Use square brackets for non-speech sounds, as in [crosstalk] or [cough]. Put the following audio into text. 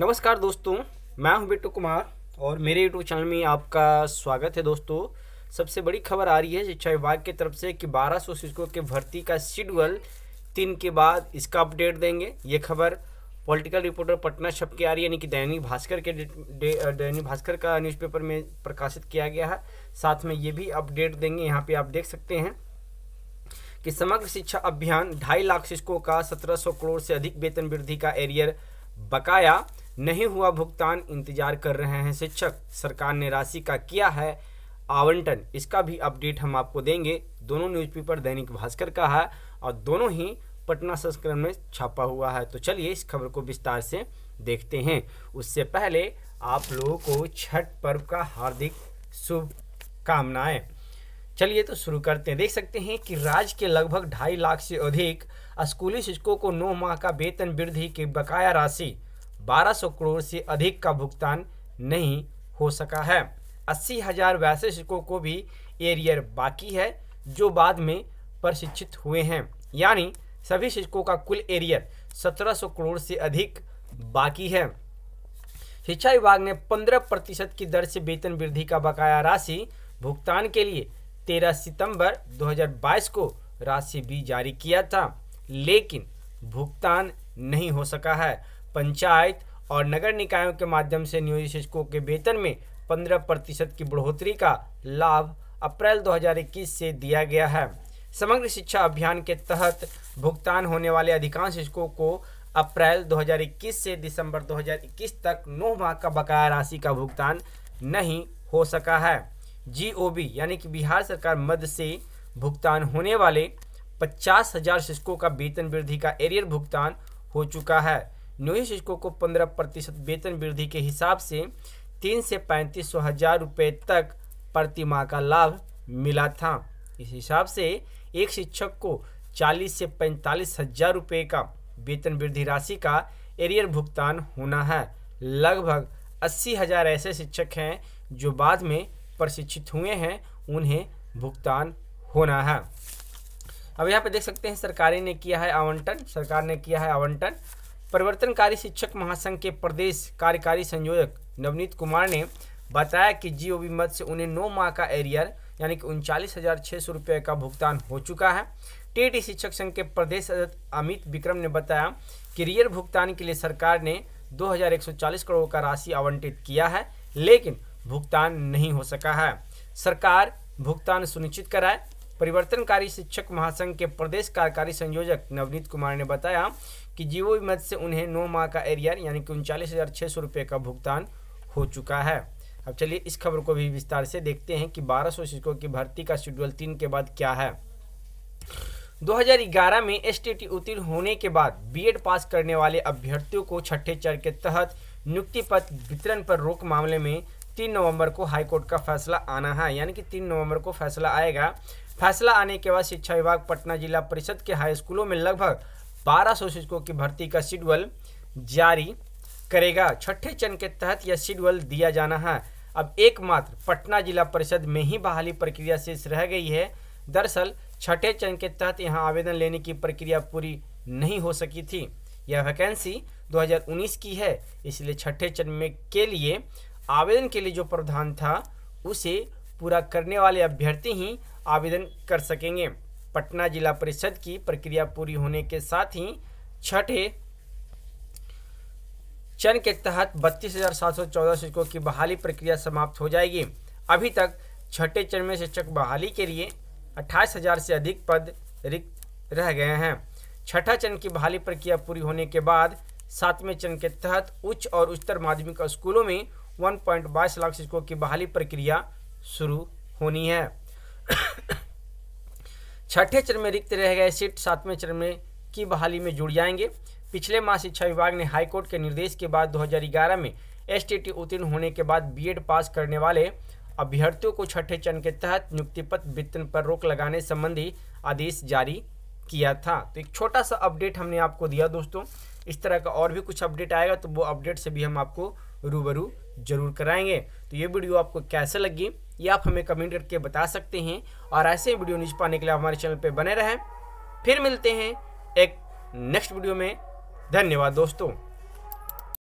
नमस्कार दोस्तों मैं हूं बिट्टू कुमार और मेरे यूट्यूब चैनल में आपका स्वागत है दोस्तों सबसे बड़ी खबर आ रही है शिक्षा विभाग की तरफ से कि 1200 सौ शिक्षकों की भर्ती का शेड्यूल तीन के बाद इसका अपडेट देंगे ये खबर पॉलिटिकल रिपोर्टर पटना छप के आ रही है यानी कि दैनिक भास्कर के दैनिक भास्कर का न्यूज़पेपर में प्रकाशित किया गया है साथ में ये भी अपडेट देंगे यहाँ पर आप देख सकते हैं कि समग्र शिक्षा अभियान ढाई लाख शिक्षकों का सत्रह करोड़ से अधिक वेतन वृद्धि का एरियर बकाया नहीं हुआ भुगतान इंतजार कर रहे हैं शिक्षक सरकार ने राशि का किया है आवंटन इसका भी अपडेट हम आपको देंगे दोनों न्यूज़पेपर दैनिक भास्कर का है और दोनों ही पटना संस्करण में छापा हुआ है तो चलिए इस खबर को विस्तार से देखते हैं उससे पहले आप लोगों को छठ पर्व का हार्दिक शुभकामनाएं चलिए तो शुरू करते हैं देख सकते हैं कि राज्य के लगभग ढाई लाख से अधिक स्कूली शिक्षकों को नौ माह का वेतन वृद्धि की बकाया राशि 1200 करोड़ से अधिक का भुगतान नहीं हो सका है अस्सी हजार वैसे शिक्षकों को भी एरियर बाकी है जो बाद में प्रशिक्षित हुए हैं यानी सभी शिक्षकों का कुल एरियर 1700 करोड़ से अधिक बाकी है शिक्षा विभाग ने 15 प्रतिशत की दर से वेतन वृद्धि का बकाया राशि भुगतान के लिए 13 सितंबर 2022 को राशि भी जारी किया था लेकिन भुगतान नहीं हो सका है पंचायत और नगर निकायों के माध्यम से नियोजित शिक्षकों के वेतन में पंद्रह प्रतिशत की बढ़ोतरी का लाभ अप्रैल 2021 से दिया गया है समग्र शिक्षा अभियान के तहत भुगतान होने वाले अधिकांश शिक्षकों को अप्रैल 2021 से दिसंबर 2021 तक नौ माह का बकाया राशि का भुगतान नहीं हो सका है जीओबी यानी कि बिहार सरकार मद से भुगतान होने वाले पचास हजार शिक्षकों का वेतन वृद्धि का एरियर भुगतान हो चुका है नए शिक्षकों को पंद्रह प्रतिशत वेतन वृद्धि के हिसाब से तीन से पैंतीस सौ हजार रुपये तक प्रतिमा का लाभ मिला था इस हिसाब से एक शिक्षक को चालीस से पैंतालीस हजार रुपये का वेतन वृद्धि राशि का एरियर भुगतान होना है लगभग अस्सी हजार ऐसे शिक्षक हैं जो बाद में प्रशिक्षित हुए हैं उन्हें भुगतान होना है अब यहाँ पे देख सकते हैं सरकारी ने किया है आवंटन सरकार ने किया है आवंटन परिवर्तनकारी शिक्षक महासंघ के प्रदेश कार्यकारी संयोजक नवनीत कुमार ने बताया कि वी मद से उन्हें नौ माह का एरियर यानी कि उनचालीस हज़ार छः सौ रुपये का भुगतान हो चुका है टीटी शिक्षक संघ के प्रदेश अध्यक्ष अमित विक्रम ने बताया कि रियर भुगतान के लिए सरकार ने 2140 करोड़ का राशि आवंटित किया है लेकिन भुगतान नहीं हो सका है सरकार भुगतान सुनिश्चित कराए परिवर्तनकारी शिक्षक महासंघ के प्रदेश कार्यकारी संयोजक नवनीत कुमार ने बताया कि जीवो मद से उन्हें नौ माह का एरियर यानी कि उनचालीस हज़ार छः सौ रुपये का भुगतान हो चुका है अब चलिए इस खबर को भी विस्तार से देखते हैं कि 1200 शिक्षकों की भर्ती का शेड्यूल तीन के बाद क्या है 2011 में एस उत्तीर्ण होने के बाद बीएड पास करने वाले अभ्यर्थियों को छठे चरण के तहत नियुक्ति पत्र वितरण पर रोक मामले में तीन नवंबर को हाईकोर्ट का फैसला आना है यानी कि तीन नवंबर को फैसला आएगा फैसला आने के बाद शिक्षा विभाग पटना जिला परिषद के हाई स्कूलों में लगभग 1200 शिक्षकों की भर्ती का शेड्यूल जारी करेगा छठे चरण के तहत यह शेड्यूल दिया जाना है अब एकमात्र पटना जिला परिषद में ही बहाली प्रक्रिया शेष रह गई है दरअसल छठे चरण के तहत यहाँ आवेदन लेने की प्रक्रिया पूरी नहीं हो सकी थी यह वैकेंसी 2019 की है इसलिए छठे चरण में के लिए आवेदन के लिए जो प्रावधान था उसे पूरा करने वाले अभ्यर्थी ही आवेदन कर सकेंगे पटना जिला परिषद की प्रक्रिया पूरी होने के साथ ही छठे चरण के तहत बत्तीस हज़ार सात सौ चौदह शिक्षकों की बहाली प्रक्रिया समाप्त हो जाएगी अभी तक छठे चरण में शिक्षक बहाली के लिए अट्ठाईस हज़ार से अधिक पद रिक्त रह गए हैं छठा चरण की बहाली प्रक्रिया पूरी होने के बाद सातवें चरण के तहत उच्च और उच्चतर माध्यमिक स्कूलों में 1.22 लाख शिक्षकों की बहाली प्रक्रिया शुरू होनी है [coughs] छठे चरण में रिक्त रह गए सीट सातवें चरण में की बहाली में जुड़ जाएंगे पिछले माह शिक्षा विभाग ने हाईकोर्ट के निर्देश के बाद 2011 में एस उत्तीर्ण होने के बाद बीएड पास करने वाले अभ्यर्थियों को छठे चरण के तहत नियुक्ति पत्र वितरण पर रोक लगाने संबंधी आदेश जारी किया था तो एक छोटा सा अपडेट हमने आपको दिया दोस्तों इस तरह का और भी कुछ अपडेट आएगा तो वो अपडेट से भी हम आपको रूबरू ज़रूर कराएंगे तो ये वीडियो आपको कैसे लगी ये आप हमें कमेंट करके बता सकते हैं और ऐसे वीडियो न्यूज पाने के लिए हमारे चैनल पर बने रहें फिर मिलते हैं एक नेक्स्ट वीडियो में धन्यवाद दोस्तों